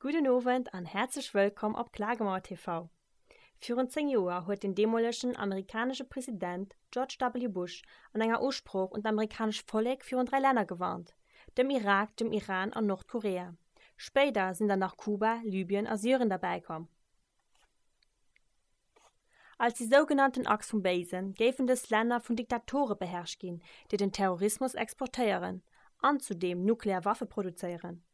Guten Abend und herzlich willkommen auf Klagemauer TV. Für 10 Jahre hat den demolischen amerikanischen Präsident George W. Bush an einer Ausspruch und amerikanisch Volk für drei Länder gewarnt: dem Irak, dem Iran und Nordkorea. Später sind dann nach Kuba, Libyen und Syrien dabei gekommen. Als die sogenannten Ochs von Basen geben das Länder von Diktatoren beherrscht gehen, die den Terrorismus exportieren und zudem Nuklearwaffe produzieren.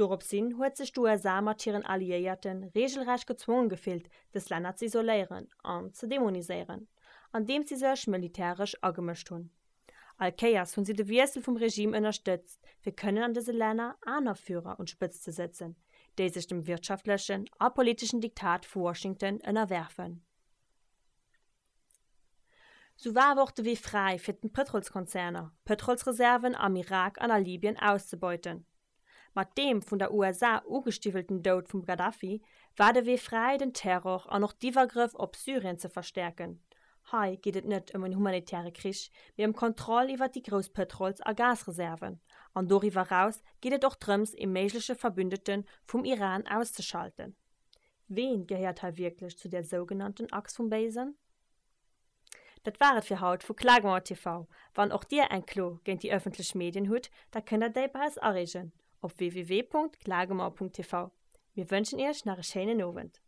Doropsin huet sech duer Samer tieren Alliierten regelrecht gezwungen gefühlt, das Länner zu isolieren und zu dämonisieren, indem sie sich militärisch agemmecht hun. Alkeias hunn sie de Wiesel vom Regime unterstützt, wir können an dese Länner aner Führer und Spitz zu setzen, die sich dem wirtschaftlichen a politischen Diktat von Washington unterwerfen. So war worte wie frei für den Petrolskonzerner, Petrolsreserven am Irak an Libyen auszubeuten. mat dem vun der USA ugestiefelten Dod vum Gaddafi, war de we frei den Terroch an noch Divergriff op Syrien ze verstärken. Hai geht et net um en humanitäre Krisch wie em um Kontroll iwwer die Grospetrols a Gasreserven. An Doriwaus gehtet doch drms im e melesche Verbündeten vum Iran auszuschalten. Wen gehört er wirklich zu der sogenannten Axumbasen? Dat waret fir Haut vu Klagemauer TV, wann auch Dir ein Klo gent die öffentlich Medienhut, da kënnet déi bei es agen. auf www.klagemauer.tv. Wir wünschen euch ihr einen schönen Abend.